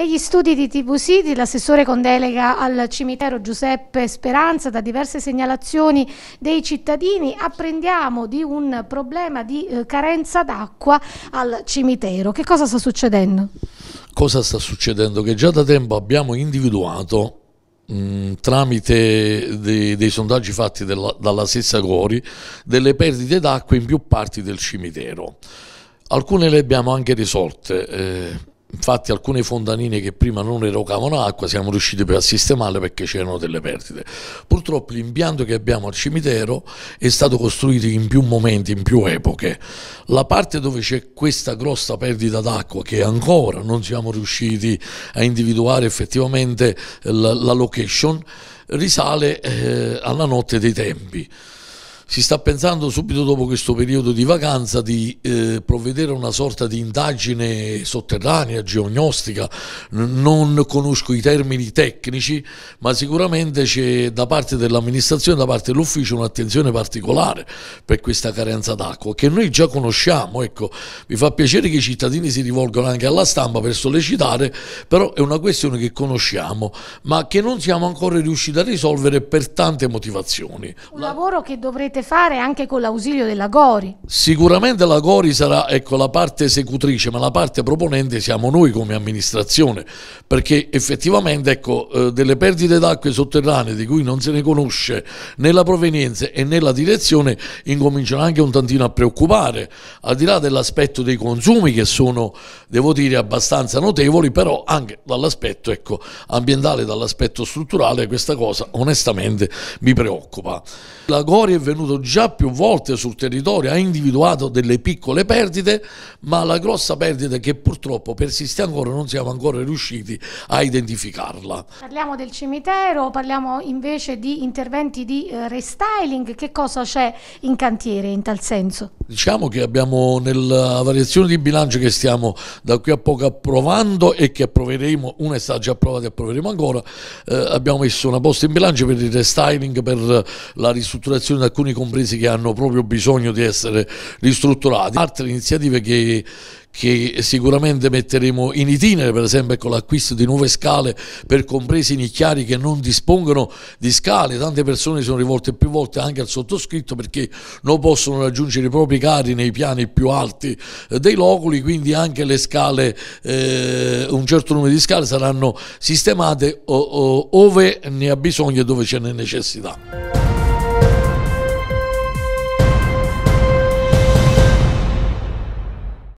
Negli studi di TV City, l'assessore con delega al cimitero Giuseppe Speranza, da diverse segnalazioni dei cittadini apprendiamo di un problema di eh, carenza d'acqua al cimitero. Che cosa sta succedendo? Cosa sta succedendo? Che già da tempo abbiamo individuato mh, tramite dei, dei, sondaggi fatti della, dalla stessa Cori delle perdite d'acqua in più parti del cimitero. Alcune le abbiamo anche risolte. Eh, infatti alcune fontanine che prima non erogavano acqua siamo riusciti poi a sistemarle perché c'erano delle perdite. Purtroppo l'impianto che abbiamo al cimitero è stato costruito in più momenti, in più epoche. La parte dove c'è questa grossa perdita d'acqua che ancora non siamo riusciti a individuare effettivamente la, la location risale eh, alla notte dei tempi si sta pensando subito dopo questo periodo di vacanza di eh, provvedere a una sorta di indagine sotterranea, geognostica, non conosco i termini tecnici, ma sicuramente c'è da parte dell'amministrazione, da parte dell'ufficio un'attenzione particolare per questa carenza d'acqua che noi già conosciamo, ecco, mi fa piacere che i cittadini si rivolgano anche alla stampa per sollecitare, però è una questione che conosciamo, ma che non siamo ancora riusciti a risolvere per tante motivazioni. Un lavoro che dovrete potete fare anche con l'ausilio della Gori. Sicuramente la Gori sarà ecco, la parte esecutrice, ma la parte proponente siamo noi come amministrazione, perché effettivamente ecco, eh, delle perdite d'acque sotterranee di cui non se ne conosce né la provenienza e né la direzione incominciano anche un tantino a preoccupare, al di là dell'aspetto dei consumi che sono, devo dire, abbastanza notevoli, però anche dall'aspetto ecco, ambientale, dall'aspetto strutturale, questa cosa onestamente mi preoccupa. La Gori è venuta stato già più volte sul territorio, ha individuato delle piccole perdite, ma la grossa perdita è che purtroppo persiste ancora, non siamo ancora riusciti a identificarla. Parliamo del cimitero, parliamo invece di interventi di eh, restyling, che cosa c'è in cantiere in tal senso? Diciamo che abbiamo nella variazione di bilancio che stiamo da qui a poco approvando e che approveremo, una è stata già approvata e approveremo ancora, eh, abbiamo messo una posta in bilancio per il restyling, per la ristrutturazione di alcuni compresi che hanno proprio bisogno di essere ristrutturati. Altre iniziative che che sicuramente metteremo in itinere, per esempio con ecco, l'acquisto di nuove scale per compresi nicchiari che non dispongono di scale. Tante persone si sono rivolte più volte anche al sottoscritto perché non possono raggiungere i propri cari nei piani più alti eh, dei loculi, quindi anche le scale, eh, un certo numero di scale saranno sistemate ove ne ha bisogno e dove ce n'è necessità.